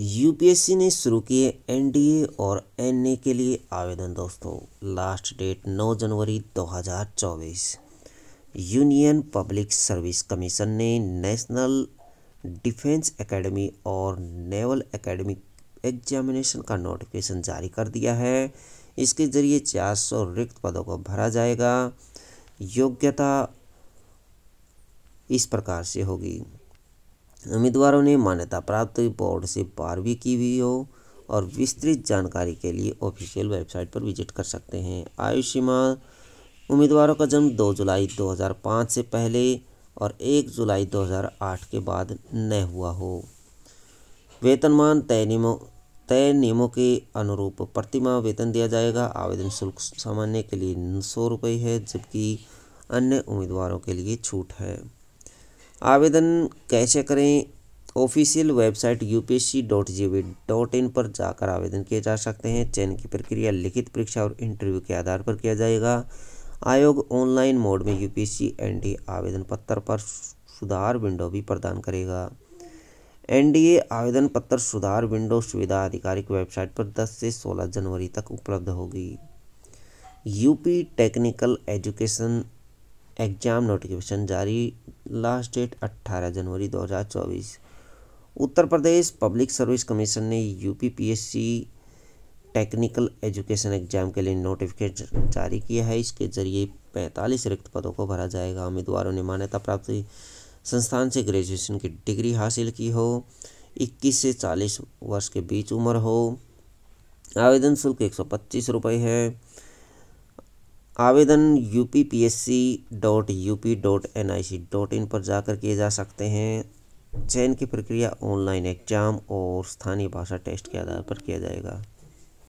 UPSC ने शुरू किए एनडीए और एनए के लिए आवेदन दोस्तों लास्ट डेट 9 जनवरी 2024 यूनियन पब्लिक सर्विस कमीशन ने नेशनल डिफेंस एकेडमी और नेवल एकेडमी एग्जामिनेशन का नोटिफिकेशन जारी कर दिया है इसके जरिए 400 रिक्त पदों को भरा जाएगा योग्यता इस प्रकार से होगी उम्मीदवारों ने मान्यता प्राप्त बोर्ड से बारहवीं की हुई हो और विस्तृत जानकारी के लिए ऑफिशियल वेबसाइट पर विजिट कर सकते हैं आयु सीमा उम्मीदवारों का जन्म 2 जुलाई 2005 से पहले और 1 जुलाई 2008 के बाद न हुआ हो वेतनमान तय नियमों तय नियमों के अनुरूप प्रतिमाह वेतन दिया जाएगा आवेदन शुल्क सामान्य के लिए सौ रुपये है जबकि अन्य उम्मीदवारों के लिए छूट है आवेदन कैसे करें official website U P S C dot G V dot in पर जाकर आवेदन किए जा सकते हैं चयन की प्रक्रिया लिखित परीक्षा और इंटरव्यू के आधार पर किया जाएगा आयोग ऑनलाइन मोड में U P S C N D आवेदन पत्र पर सुधार विंडो भी प्रदान करेगा एनडीए आवेदन पत्र सुधार विंडो सुविधा आधिकारिक वेबसाइट पर 10 से 16 जनवरी तक उपलब्ध होगी UP technical education exam notification जारी लास्ट डेट 18 जनवरी 2024 Uttar Pradesh Public Service Commission ने UP PSC technical education exam के लिए नोटिफिकेशन जारी किया है इसके जरिए पैंतालीस रिक्त पदों को भरा जाएगा उम्मीदवारों ने मान्यता प्राप्त संस्थान से ग्रेजुएशन की डिग्री हासिल की हो 21 से 40 वर्ष के बीच उम्र हो आवेदन शुल्क एक सौ है आवेदन U P P S C dot U P dot N I C dot in पर जाकर किए जा सकते हैं चयन की प्रक्रिया ऑनलाइन एग्जाम और स्थानीय भाषा टेस्ट के आधार पर किया जाएगा